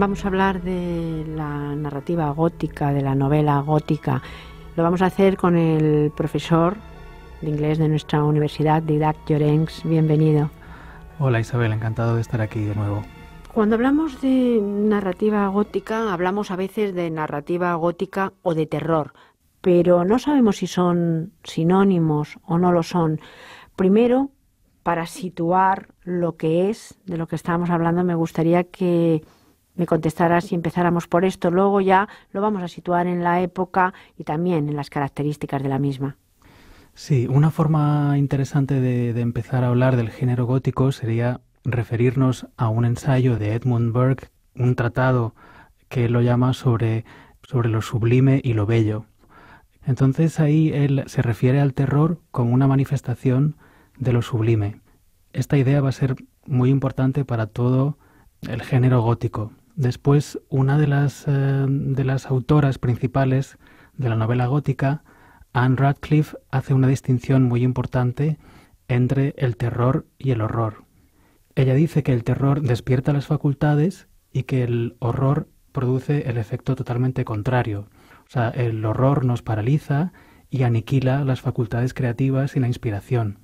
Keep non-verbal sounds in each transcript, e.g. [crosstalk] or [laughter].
vamos a hablar de la narrativa gótica, de la novela gótica. Lo vamos a hacer con el profesor de inglés de nuestra universidad, Didac Llorens. Bienvenido. Hola Isabel, encantado de estar aquí de nuevo. Cuando hablamos de narrativa gótica, hablamos a veces de narrativa gótica o de terror, pero no sabemos si son sinónimos o no lo son. Primero, para situar lo que es, de lo que estábamos hablando, me gustaría que me contestará si empezáramos por esto. Luego ya lo vamos a situar en la época y también en las características de la misma. Sí, una forma interesante de, empezar a hablar del género gótico sería referirnos a un ensayo de Edmund Burke, un tratado que lo llama sobre, sobre lo sublime y lo bello. Entonces ahí él se refiere al terror como una manifestación de lo sublime. Esta idea va a ser muy importante para todo el género gótico. Después, una de las, eh, de las autoras principales de la novela gótica, Anne Radcliffe, hace una distinción muy importante entre el terror y el horror. Ella dice que el terror despierta las facultades y que el horror produce el efecto totalmente contrario. O sea, el horror nos paraliza y aniquila las facultades creativas y la inspiración.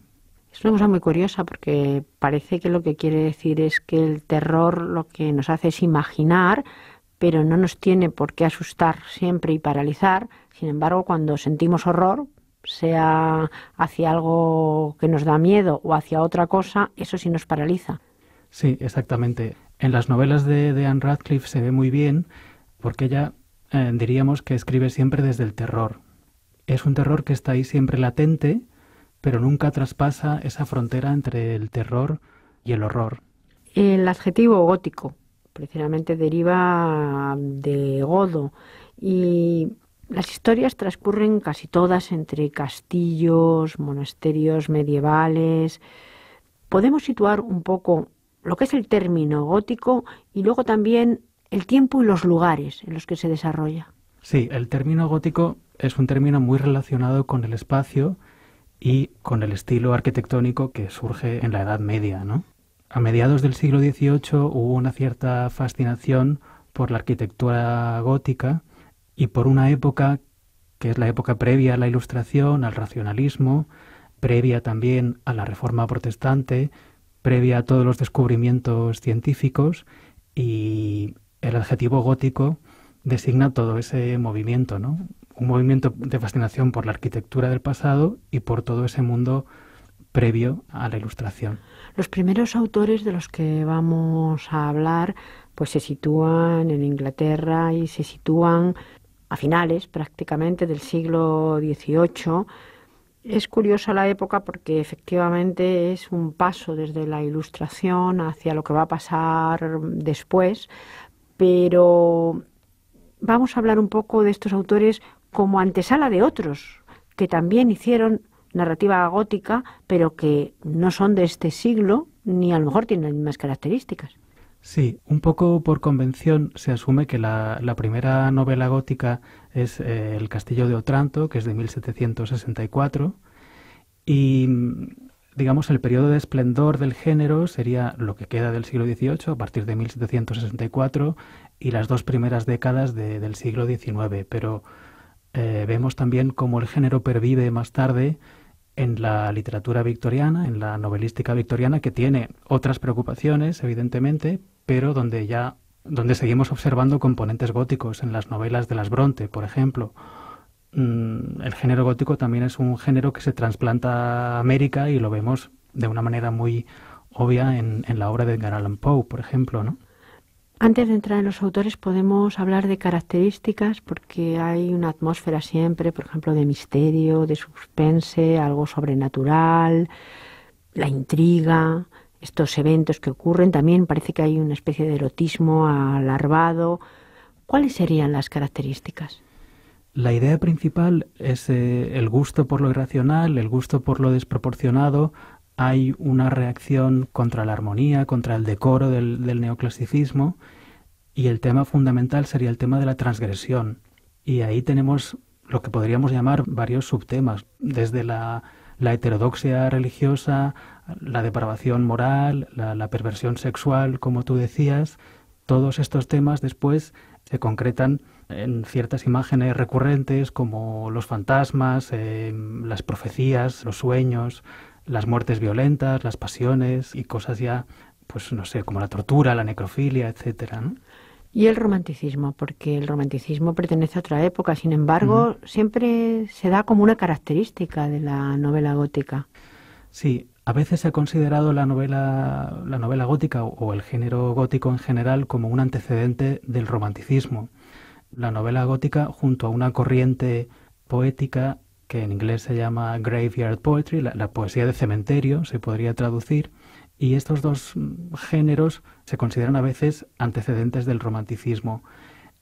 Es una cosa muy curiosa porque parece que lo que quiere decir es que el terror lo que nos hace es imaginar, pero no nos tiene por qué asustar siempre y paralizar. Sin embargo, cuando sentimos horror, sea hacia algo que nos da miedo o hacia otra cosa, eso sí nos paraliza. Sí, exactamente. En las novelas de, Anne Radcliffe se ve muy bien porque ella eh, diríamos que escribe siempre desde el terror. Es un terror que está ahí siempre latente, pero nunca traspasa esa frontera entre el terror y el horror. El adjetivo gótico precisamente deriva de godo y las historias transcurren casi todas entre castillos, monasterios medievales. Podemos situar un poco lo que es el término gótico y luego también el tiempo y los lugares en los que se desarrolla. Sí, el término gótico es un término muy relacionado con el espacio y con el estilo arquitectónico que surge en la Edad Media. ¿no? A mediados del siglo XVIII hubo una cierta fascinación por la arquitectura gótica y por una época que es la época previa a la Ilustración, al racionalismo, previa también a la Reforma Protestante, previa a todos los descubrimientos científicos y el adjetivo gótico designa todo ese movimiento, ¿no? un movimiento de fascinación por la arquitectura del pasado y por todo ese mundo previo a la ilustración. Los primeros autores de los que vamos a hablar pues se sitúan en Inglaterra y se sitúan a finales prácticamente del siglo XVIII. Es curiosa la época porque efectivamente es un paso desde la ilustración hacia lo que va a pasar después, pero vamos a hablar un poco de estos autores como antesala de otros que también hicieron narrativa gótica, pero que no son de este siglo ni a lo mejor tienen las mismas características. Sí, un poco por convención se asume que la, primera novela gótica es eh, El Castillo de Otranto, que es de 1764, y digamos el periodo de esplendor del género sería lo que queda del siglo XVIII a partir de 1764 y las dos primeras décadas del siglo XIX, pero eh, vemos también cómo el género pervive más tarde en la literatura victoriana, en la novelística victoriana, que tiene otras preocupaciones, evidentemente, pero donde ya donde seguimos observando componentes góticos en las novelas de las Bronte, por ejemplo. Mm, el género gótico también es un género que se trasplanta a América y lo vemos de una manera muy obvia en, en la obra de Edgar Poe, por ejemplo, ¿no? Antes de entrar en los autores podemos hablar de características porque hay una atmósfera siempre, por ejemplo, de misterio, de suspense, algo sobrenatural, la intriga, estos eventos que ocurren. También parece que hay una especie de erotismo alarvado. ¿Cuáles serían las características? La idea principal es eh, el gusto por lo irracional, el gusto por lo desproporcionado, hay una reacción contra la armonía, contra el decoro del, neoclasicismo, y el tema fundamental sería el tema de la transgresión. Y ahí tenemos lo que podríamos llamar varios subtemas, desde la, heterodoxia religiosa, la depravación moral, la, perversión sexual, como tú decías, todos estos temas después se concretan en ciertas imágenes recurrentes como los fantasmas, eh, las profecías, los sueños, las muertes violentas, las pasiones y cosas ya, pues no sé, como la tortura, la necrofilia, etcétera. Y el romanticismo, porque el romanticismo pertenece a otra época, sin embargo, siempre se da como una característica de la novela gótica. Sí, a veces se ha considerado la novela, la novela gótica o el género gótico en general como un antecedente del romanticismo. La novela gótica, junto a una corriente poética que en inglés se llama Graveyard Poetry, la, poesía de cementerio se podría traducir, y estos dos mm, géneros se consideran a veces antecedentes del romanticismo.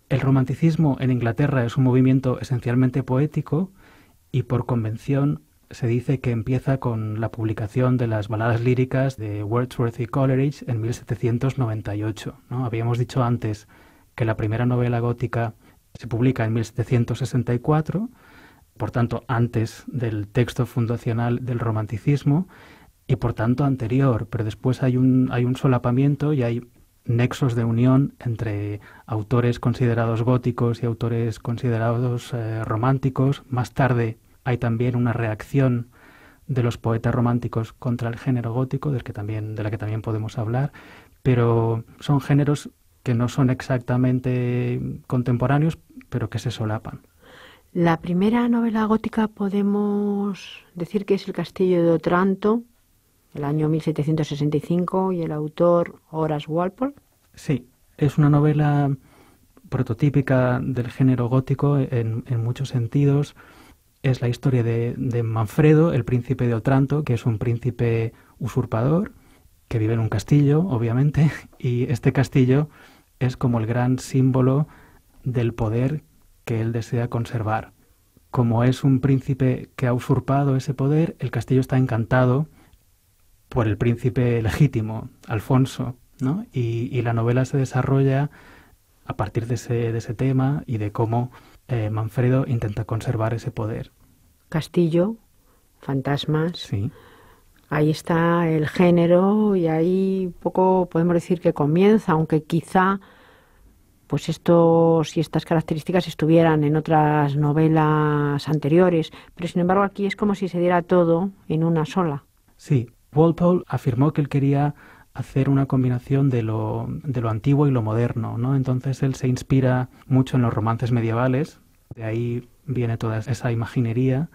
El romanticismo en Inglaterra es un movimiento esencialmente poético y por convención se dice que empieza con la publicación de las baladas líricas de Wordsworth y Coleridge en 1798. ¿no? Habíamos dicho antes que la primera novela gótica se publica en 1764 por tanto antes del texto fundacional del romanticismo y por tanto anterior, pero después hay un, hay un solapamiento y hay nexos de unión entre autores considerados góticos y autores considerados eh, románticos. Más tarde hay también una reacción de los poetas románticos contra el género gótico, que también, de la que también podemos hablar, pero son géneros que no son exactamente contemporáneos, pero que se solapan. La primera novela gótica podemos decir que es El Castillo de Otranto, el año 1765, y el autor Horace Walpole. Sí, es una novela prototípica del género gótico en, muchos sentidos. Es la historia de, de Manfredo, el príncipe de Otranto, que es un príncipe usurpador, que vive en un castillo, obviamente, [laughs] y este castillo es como el gran símbolo del poder que él desea conservar. Como es un príncipe que ha usurpado ese poder, el castillo está encantado por el príncipe legítimo, Alfonso, ¿no? y, la novela se desarrolla a partir de ese, tema y de cómo eh, Manfredo intenta conservar ese poder. Castillo, fantasmas. Sí. Ahí está el género y ahí poco podemos decir que comienza, aunque quizá pues esto, si estas características estuvieran en otras novelas anteriores, pero sin embargo aquí es como si se diera todo en una sola. Sí, Walpole afirmó que él quería hacer una combinación de lo, de lo antiguo y lo moderno, ¿no? Entonces él se inspira mucho en los romances medievales, de ahí viene toda esa imaginería,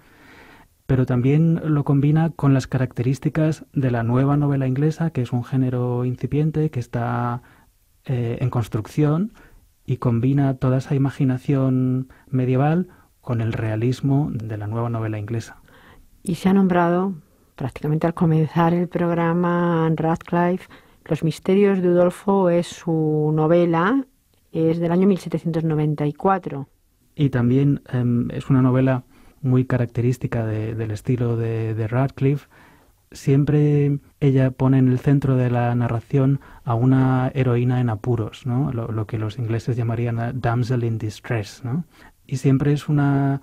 pero también lo combina con las características de la nueva novela inglesa, que es un género incipiente, que está eh, en construcción, y combina toda esa imaginación medieval con el realismo de la nueva novela inglesa. Y se ha nombrado prácticamente al comenzar el programa Radcliffe. Los misterios de Udolfo es su novela, es del año 1794. Y también em, es una novela muy característica del estilo de Radcliffe siempre ella pone en el centro de la narración a una heroína en apuros, ¿no? lo, que los ingleses llamarían a damsel in distress. ¿no? Y siempre es una,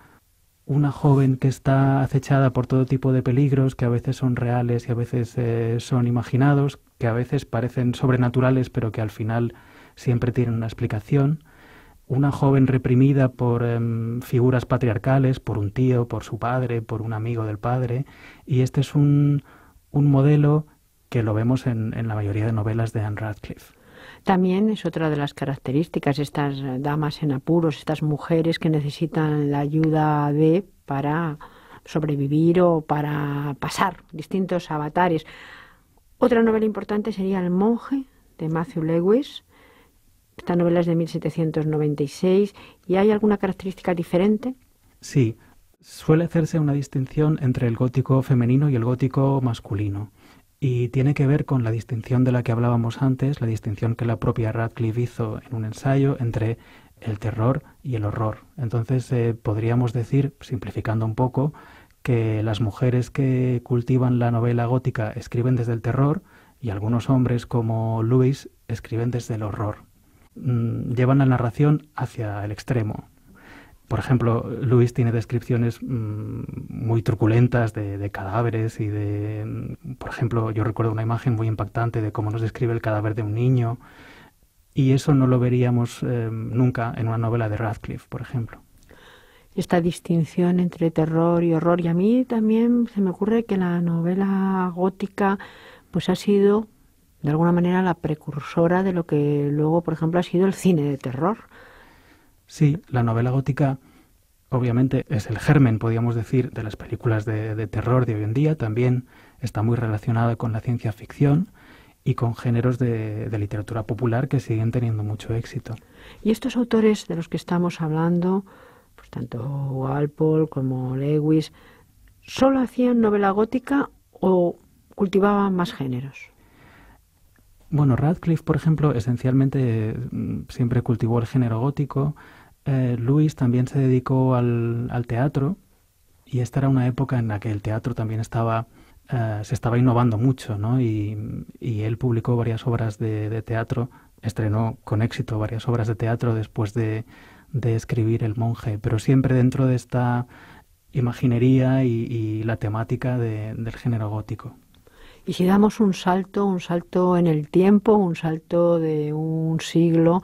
una joven que está acechada por todo tipo de peligros que a veces son reales y a veces eh, son imaginados, que a veces parecen sobrenaturales pero que al final siempre tienen una explicación una joven reprimida por em, figuras patriarcales, por un tío, por su padre, por un amigo del padre, y este es un, un modelo que lo vemos en, la mayoría de novelas de Anne Radcliffe. También es otra de las características, estas damas en apuros, estas mujeres que necesitan la ayuda de para sobrevivir o para pasar distintos avatares. Otra novela importante sería El monje de Matthew Lewis. Esta novela es de 1796 y hay alguna característica diferente. Sí, Suele hacerse una distinción entre el gótico femenino y el gótico masculino, y tiene que ver con la distinción de la que hablábamos antes, la distinción que la propia Radcliffe hizo en un ensayo entre el terror y el horror. Entonces eh, podríamos decir, simplificando un poco, que las mujeres que cultivan la novela gótica escriben desde el terror y algunos hombres como Lewis escriben desde el horror. Mm, llevan la narración hacia el extremo, por ejemplo, Luis tiene descripciones mm, muy truculentas de, cadáveres y de, mm, por ejemplo, yo recuerdo una imagen muy impactante de cómo nos describe el cadáver de un niño y eso no lo veríamos eh, nunca en una novela de Radcliffe, por ejemplo. Esta distinción entre terror y horror y a mí también se me ocurre que la novela gótica pues ha sido de alguna manera la precursora de lo que luego, por ejemplo, ha sido el cine de terror Sí, la novela gótica obviamente es el germen, podríamos decir, de las películas de, terror de hoy en día. También está muy relacionada con la ciencia ficción y con géneros de, literatura popular que siguen teniendo mucho éxito. Y estos autores de los que estamos hablando, pues tanto Walpole como Lewis, ¿solo hacían novela gótica o cultivaban más géneros? Bueno, Radcliffe, por ejemplo, esencialmente mm, siempre cultivó el género gótico. Eh, Luis también se dedicó al, teatro y esta era una época en la que el teatro también estaba, eh, se estaba innovando mucho, ¿no? Y, él publicó varias obras de, teatro, estrenó con éxito varias obras de teatro después de, de escribir El monje, pero siempre dentro de esta imaginería y, la temática del género gótico. Y si damos un salto, un salto en el tiempo, un salto de un siglo,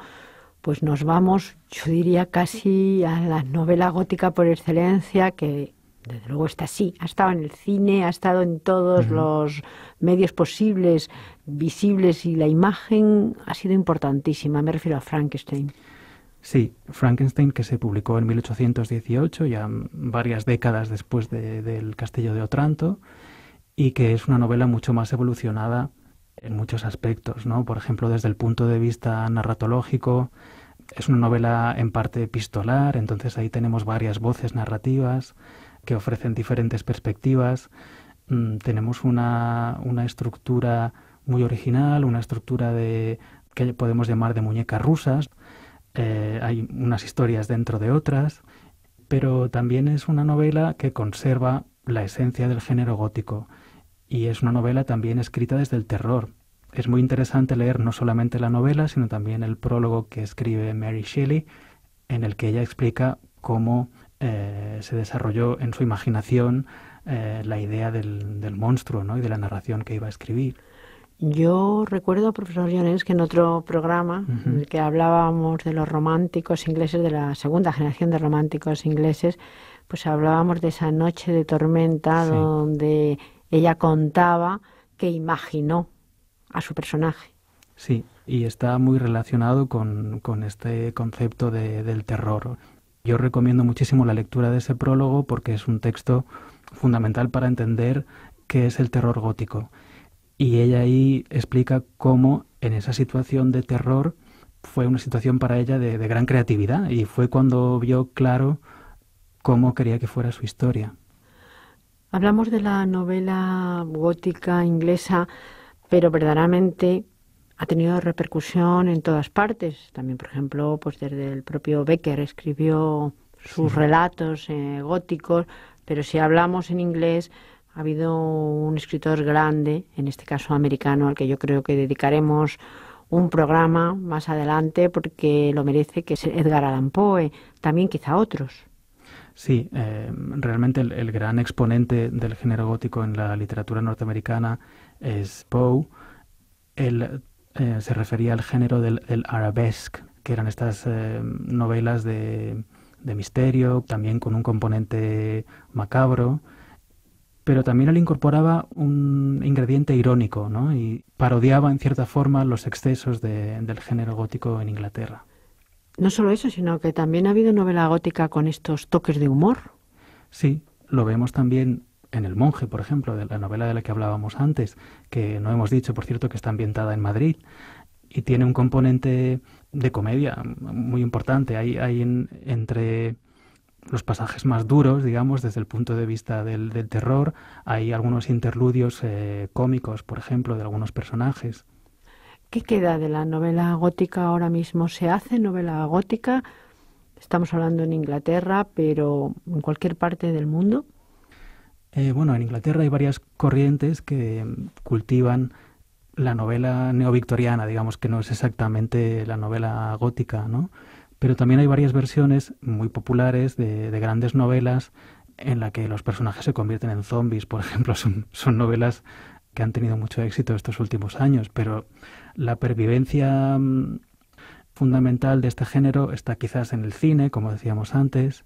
pues nos vamos, yo diría, casi a la novela gótica por excelencia, que desde luego está así, ha estado en el cine, ha estado en todos los medios posibles, visibles, y la imagen ha sido importantísima. Me refiero a Frankenstein. Sí, Frankenstein, que se publicó en 1818, ya varias décadas después de, del Castillo de Otranto, y que es una novela mucho más evolucionada en muchos aspectos, ¿no? Por ejemplo, desde el punto de vista narratológico, es una novela en parte epistolar, entonces ahí tenemos varias voces narrativas que ofrecen diferentes perspectivas. Mm, tenemos una, estructura muy original, una estructura de que podemos llamar de muñecas rusas. Eh, hay unas historias dentro de otras, pero también es una novela que conserva la esencia del género gótico y es una novela también escrita desde el terror. Es muy interesante leer no solamente la novela, sino también el prólogo que escribe Mary Shelley, en el que ella explica cómo eh, se desarrolló en su imaginación eh, la idea del, monstruo y de la narración que iba a escribir. Yo recuerdo, profesor Jones, que en otro programa en el que hablábamos de los románticos ingleses, de la segunda generación de románticos ingleses, pues hablábamos de esa noche de tormenta donde ella contaba que imaginó a su personaje. Sí, y está muy relacionado con, este concepto de, del terror. Yo recomiendo muchísimo la lectura de ese prólogo porque es un texto fundamental para entender qué es el terror gótico. Y ella ahí explica cómo en esa situación de terror fue una situación para ella de gran creatividad y fue cuando vio claro cómo quería que fuera su historia. Hablamos de la novela gótica inglesa, pero verdaderamente ha tenido repercusión en todas partes. También, por ejemplo, pues desde el propio Becker escribió sus relatos eh, góticos, pero si hablamos en inglés, ha habido un escritor grande, en este caso americano, al que yo creo que dedicaremos un programa más adelante porque lo merece, que es Edgar Allan Poe, también quizá otros. Sí, em, realmente el, gran exponente del género gótico en la literatura norteamericana es Poe. Él eh, se refería al género del, arabesque, que eran estas em, novelas de, misterio, también con un componente macabro, pero también él incorporaba un ingrediente irónico ¿no? y parodiaba en cierta forma los excesos del género gótico en Inglaterra no solo eso, sino que también ha habido novela gótica con estos toques de humor. Sí, lo vemos también en El monje, por ejemplo, de la novela de la que hablábamos antes, que no hemos dicho, por cierto, que está ambientada en Madrid y tiene un componente de comedia muy importante. Hay, entre los pasajes más duros, digamos, desde el punto de vista del, terror, hay algunos interludios eh, cómicos, por ejemplo, de algunos personajes. ¿Qué queda de la novela gótica ahora mismo? ¿Se hace novela gótica? Estamos hablando en Inglaterra, pero en cualquier parte del mundo. Eh, bueno, en Inglaterra hay varias corrientes que cultivan la novela neovictoriana, digamos que no es exactamente la novela gótica, ¿no? Pero también hay varias versiones muy populares de, de grandes novelas en la que los personajes se convierten en zombies, por [laughs] ejemplo, son, son novelas que han tenido mucho éxito estos últimos años, pero la pervivencia mm, fundamental de este género está quizás en el cine, como decíamos antes,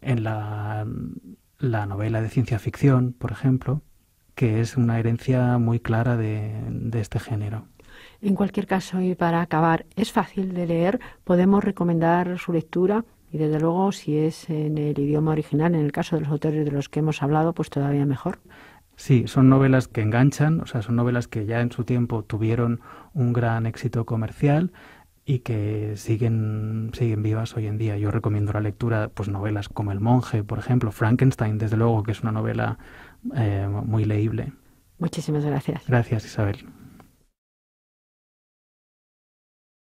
en mm, la, novela de ciencia ficción, por ejemplo, que es una herencia muy clara de, de este género. En cualquier caso, y para acabar, es fácil de leer, podemos recomendar su lectura y desde luego si es en el idioma original, en el caso de los autores de los que hemos hablado, pues todavía mejor. Sí, son novelas que enganchan, o sea, son novelas que ya en su tiempo tuvieron un gran éxito comercial y que siguen, siguen vivas hoy en día. Yo recomiendo la lectura, pues novelas como El monje, por ejemplo, Frankenstein, desde luego, que es una novela eh, muy leíble. Muchísimas gracias. Gracias, Isabel.